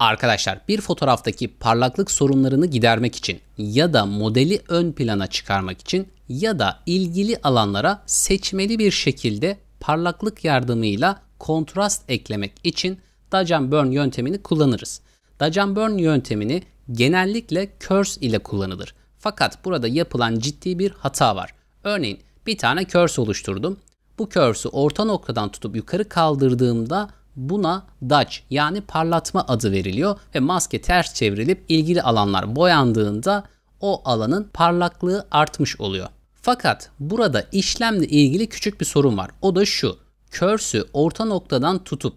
Arkadaşlar bir fotoğraftaki parlaklık sorunlarını gidermek için ya da modeli ön plana çıkarmak için ya da ilgili alanlara seçmeli bir şekilde parlaklık yardımıyla kontrast eklemek için Dajan-Burn yöntemini kullanırız. Dajan-Burn yöntemini genellikle curse ile kullanılır. Fakat burada yapılan ciddi bir hata var. Örneğin bir tane curse oluşturdum. Bu curse'ü orta noktadan tutup yukarı kaldırdığımda Buna Dutch yani parlatma adı veriliyor ve maske ters çevrilip ilgili alanlar boyandığında o alanın parlaklığı artmış oluyor. Fakat burada işlemle ilgili küçük bir sorun var. O da şu. Körsü orta noktadan tutup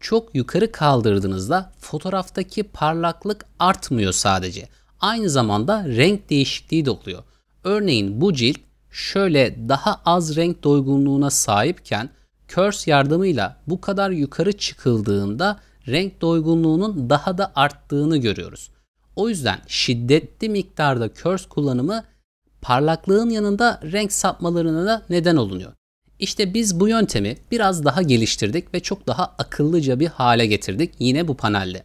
çok yukarı kaldırdığınızda fotoğraftaki parlaklık artmıyor sadece. Aynı zamanda renk değişikliği de oluyor. Örneğin bu cilt şöyle daha az renk doygunluğuna sahipken curse yardımıyla bu kadar yukarı çıkıldığında renk doygunluğunun daha da arttığını görüyoruz. O yüzden şiddetli miktarda curse kullanımı parlaklığın yanında renk sapmalarına da neden olunuyor. İşte biz bu yöntemi biraz daha geliştirdik ve çok daha akıllıca bir hale getirdik yine bu panelde.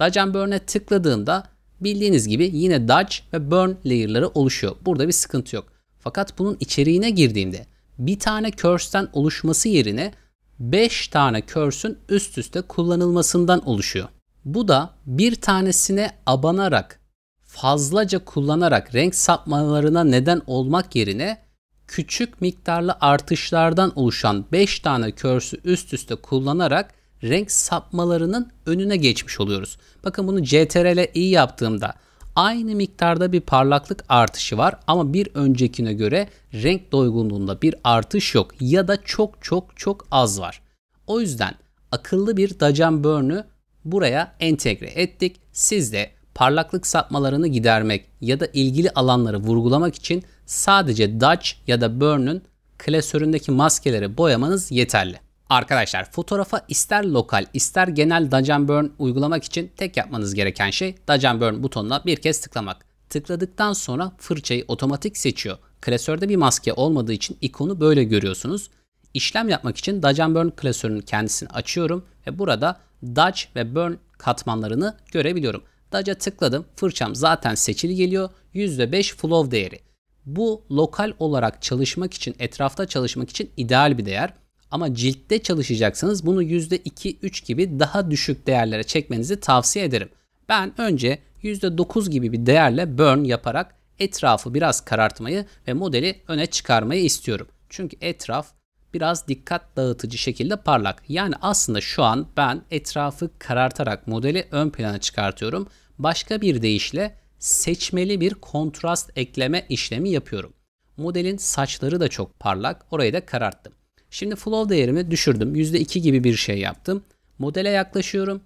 Dodge and Burn'e tıkladığımda bildiğiniz gibi yine Dodge ve Burn layer'ları oluşuyor. Burada bir sıkıntı yok. Fakat bunun içeriğine girdiğimde bir tane curse'den oluşması yerine 5 tane curse'ün üst üste kullanılmasından oluşuyor. Bu da bir tanesine abanarak, fazlaca kullanarak renk sapmalarına neden olmak yerine küçük miktarlı artışlardan oluşan 5 tane körsü üst üste kullanarak renk sapmalarının önüne geçmiş oluyoruz. Bakın bunu CTRL+E iyi yaptığımda Aynı miktarda bir parlaklık artışı var ama bir öncekine göre renk doygunluğunda bir artış yok ya da çok çok çok az var. O yüzden akıllı bir Dajan Burn'ü buraya entegre ettik. Siz de parlaklık sapmalarını gidermek ya da ilgili alanları vurgulamak için sadece Dutch ya da Burn'ün klasöründeki maskeleri boyamanız yeterli. Arkadaşlar fotoğrafa ister lokal ister genel Dodge Burn uygulamak için tek yapmanız gereken şey Dodge Burn butonuna bir kez tıklamak. Tıkladıktan sonra fırçayı otomatik seçiyor. Klasörde bir maske olmadığı için ikonu böyle görüyorsunuz. İşlem yapmak için Dodge Burn klasörünün kendisini açıyorum ve burada Dodge ve Burn katmanlarını görebiliyorum. Dodge'a tıkladım. Fırçam zaten seçili geliyor. %5 flow değeri. Bu lokal olarak çalışmak için, etrafta çalışmak için ideal bir değer. Ama ciltte çalışacaksanız bunu %2-3 gibi daha düşük değerlere çekmenizi tavsiye ederim. Ben önce %9 gibi bir değerle burn yaparak etrafı biraz karartmayı ve modeli öne çıkarmayı istiyorum. Çünkü etraf biraz dikkat dağıtıcı şekilde parlak. Yani aslında şu an ben etrafı karartarak modeli ön plana çıkartıyorum. Başka bir deyişle seçmeli bir kontrast ekleme işlemi yapıyorum. Modelin saçları da çok parlak, orayı da kararttım. Şimdi flow değerimi düşürdüm. %2 gibi bir şey yaptım. Modele yaklaşıyorum.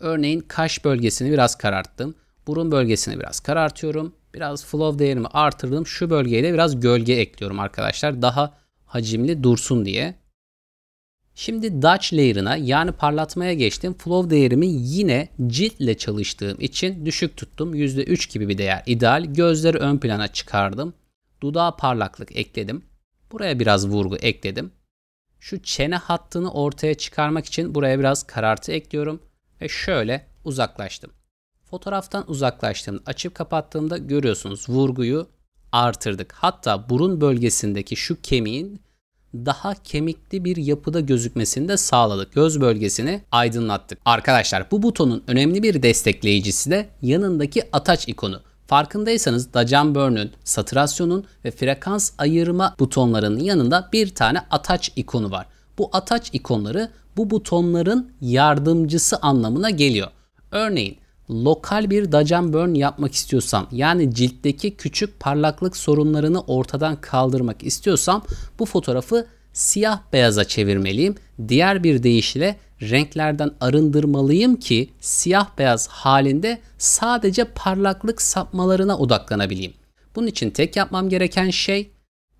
Örneğin kaş bölgesini biraz kararttım. Burun bölgesini biraz karartıyorum. Biraz flow değerimi artırdım. Şu bölgeye de biraz gölge ekliyorum arkadaşlar. Daha hacimli dursun diye. Şimdi Dutch layer'ına yani parlatmaya geçtim. Flow değerimi yine ciltle çalıştığım için düşük tuttum. %3 gibi bir değer ideal. Gözleri ön plana çıkardım. Dudağa parlaklık ekledim. Buraya biraz vurgu ekledim. Şu çene hattını ortaya çıkarmak için buraya biraz karartı ekliyorum ve şöyle uzaklaştım. Fotoğraftan uzaklaştığımda açıp kapattığımda görüyorsunuz vurguyu artırdık. Hatta burun bölgesindeki şu kemiğin daha kemikli bir yapıda gözükmesini de sağladık. Göz bölgesini aydınlattık. Arkadaşlar bu butonun önemli bir destekleyicisi de yanındaki ataç ikonu. Farkındaysanız Dajan Burn'ün, satürasyonun ve frekans ayırma butonlarının yanında bir tane Attach ikonu var. Bu Attach ikonları bu butonların yardımcısı anlamına geliyor. Örneğin lokal bir Dajan Burn yapmak istiyorsam yani ciltteki küçük parlaklık sorunlarını ortadan kaldırmak istiyorsam bu fotoğrafı siyah beyaza çevirmeliyim. Diğer bir deyişle renklerden arındırmalıyım ki siyah beyaz halinde sadece parlaklık sapmalarına odaklanabileyim. Bunun için tek yapmam gereken şey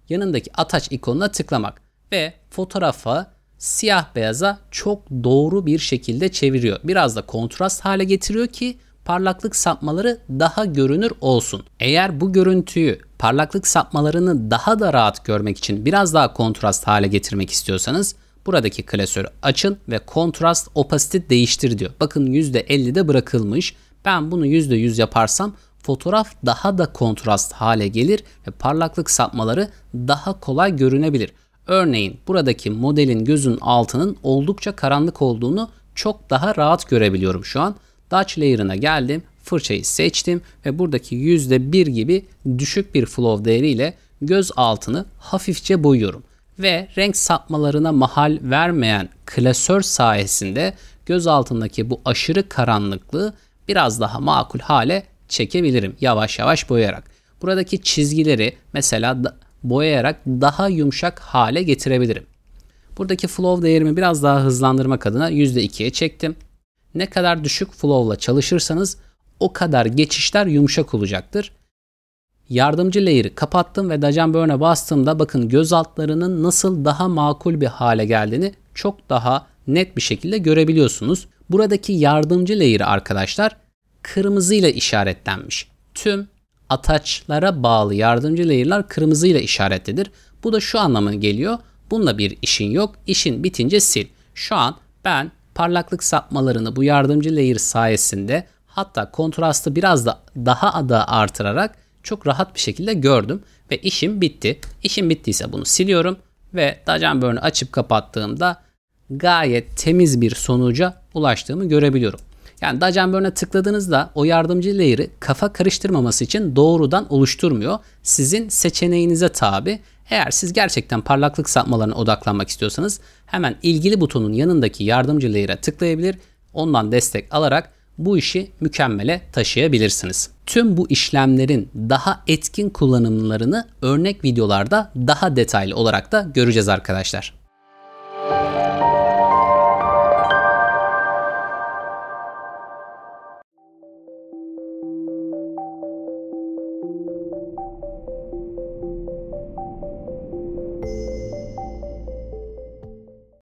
yanındaki ataç ikonuna tıklamak ve fotoğrafa siyah beyaza çok doğru bir şekilde çeviriyor. Biraz da kontrast hale getiriyor ki parlaklık sapmaları daha görünür olsun. Eğer bu görüntüyü parlaklık sapmalarını daha da rahat görmek için biraz daha kontrast hale getirmek istiyorsanız Buradaki klasörü açın ve kontrast opasite değiştir diyor. Bakın %50'de bırakılmış. Ben bunu %100 yaparsam fotoğraf daha da kontrast hale gelir ve parlaklık sapmaları daha kolay görünebilir. Örneğin buradaki modelin gözün altının oldukça karanlık olduğunu çok daha rahat görebiliyorum şu an. Dutch Layer'ına geldim, fırçayı seçtim ve buradaki %1 gibi düşük bir flow değeriyle göz altını hafifçe boyuyorum ve renk sapmalarına mahal vermeyen klasör sayesinde göz altındaki bu aşırı karanlıklığı biraz daha makul hale çekebilirim yavaş yavaş boyayarak. Buradaki çizgileri mesela da, boyayarak daha yumuşak hale getirebilirim. Buradaki flow değerimi biraz daha hızlandırmak adına %2'ye çektim. Ne kadar düşük flowla çalışırsanız o kadar geçişler yumuşak olacaktır. Yardımcı layer'ı kapattım ve Dajan Burn'a bastığımda bakın göz altlarının nasıl daha makul bir hale geldiğini çok daha net bir şekilde görebiliyorsunuz. Buradaki yardımcı layer'ı arkadaşlar kırmızıyla işaretlenmiş. Tüm ataçlara bağlı yardımcı layer'lar kırmızıyla işaretlidir. Bu da şu anlamı geliyor. Bununla bir işin yok. İşin bitince sil. Şu an ben parlaklık sapmalarını bu yardımcı layer sayesinde hatta kontrastı biraz da daha da artırarak çok rahat bir şekilde gördüm ve işim bitti. İşim bittiyse bunu siliyorum ve Dajan Dajamburn'u açıp kapattığımda gayet temiz bir sonuca ulaştığımı görebiliyorum. Yani Dajan Dajamburn'a tıkladığınızda o yardımcı layer'ı kafa karıştırmaması için doğrudan oluşturmuyor. Sizin seçeneğinize tabi. Eğer siz gerçekten parlaklık sapmalarına odaklanmak istiyorsanız hemen ilgili butonun yanındaki yardımcı layer'a tıklayabilir. Ondan destek alarak bu işi mükemmele taşıyabilirsiniz. Tüm bu işlemlerin daha etkin kullanımlarını örnek videolarda daha detaylı olarak da göreceğiz arkadaşlar.